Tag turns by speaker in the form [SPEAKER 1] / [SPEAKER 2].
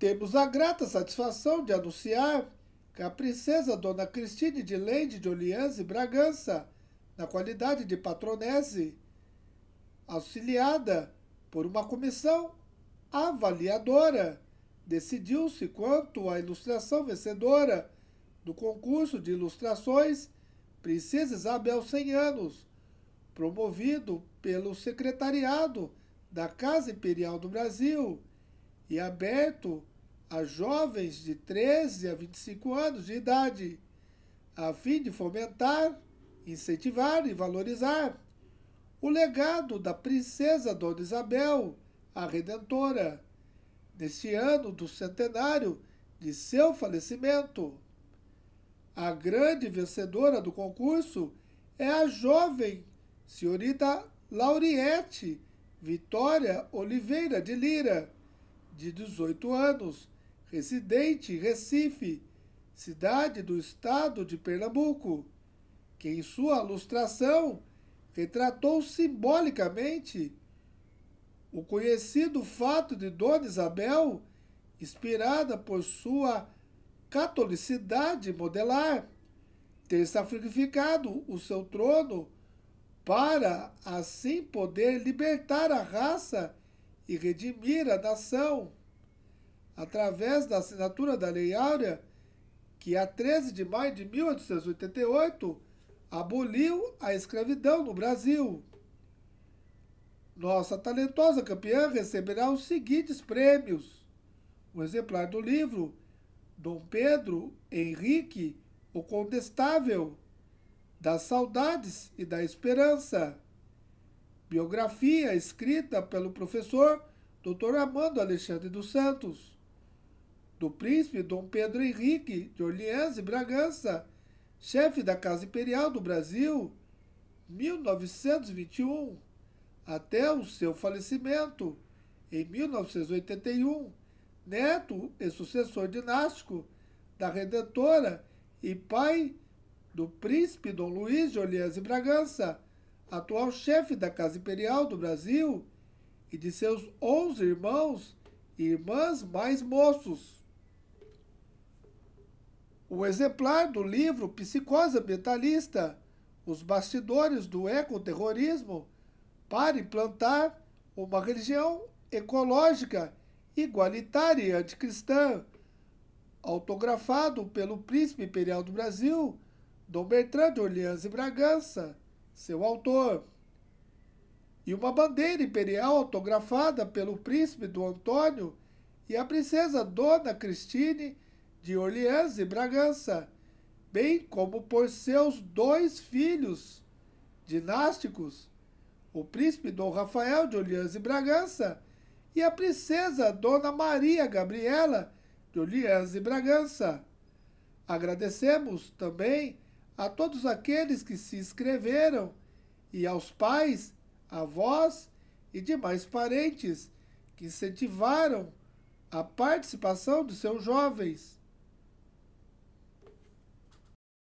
[SPEAKER 1] Temos a grata satisfação de anunciar que a princesa Dona Cristine de Leide de Orleans e Bragança, na qualidade de patronese, auxiliada por uma comissão avaliadora, decidiu-se quanto à ilustração vencedora do concurso de ilustrações Princesa Isabel 100 anos, promovido pelo secretariado da Casa Imperial do Brasil e aberto a jovens de 13 a 25 anos de idade, a fim de fomentar, incentivar e valorizar o legado da princesa Dona Isabel, a Redentora, neste ano do centenário de seu falecimento. A grande vencedora do concurso é a jovem senhorita Lauriette Vitória Oliveira de Lira de 18 anos, residente em Recife, cidade do estado de Pernambuco, que em sua ilustração retratou simbolicamente o conhecido fato de Dona Isabel, inspirada por sua catolicidade modelar, ter sacrificado o seu trono para assim poder libertar a raça e redimir a nação através da assinatura da Lei Áurea, que a 13 de maio de 1888 aboliu a escravidão no Brasil. Nossa talentosa campeã receberá os seguintes prêmios: um exemplar do livro Dom Pedro Henrique, o Condestável, das Saudades e da Esperança. Biografia escrita pelo professor Dr. Armando Alexandre dos Santos, do príncipe Dom Pedro Henrique de Orleans e Bragança, chefe da Casa Imperial do Brasil, 1921, até o seu falecimento, em 1981, neto e sucessor dinástico da Redentora e pai do príncipe Dom Luís de Orleans e Bragança, atual chefe da Casa Imperial do Brasil, e de seus onze irmãos e irmãs mais moços. O exemplar do livro Psicose Ambientalista, Os Bastidores do Ecoterrorismo, para implantar uma religião ecológica, igualitária e anticristã, autografado pelo príncipe imperial do Brasil, Dom Bertrand de Orleans e Bragança, seu autor, e uma bandeira imperial autografada pelo príncipe do Antônio e a princesa Dona Cristine de Orleans e Bragança, bem como por seus dois filhos dinásticos, o príncipe Dom Rafael de Orleans e Bragança e a princesa Dona Maria Gabriela de Orleans e Bragança. Agradecemos também a todos aqueles que se inscreveram, e aos pais, avós e demais parentes que incentivaram a participação dos seus jovens.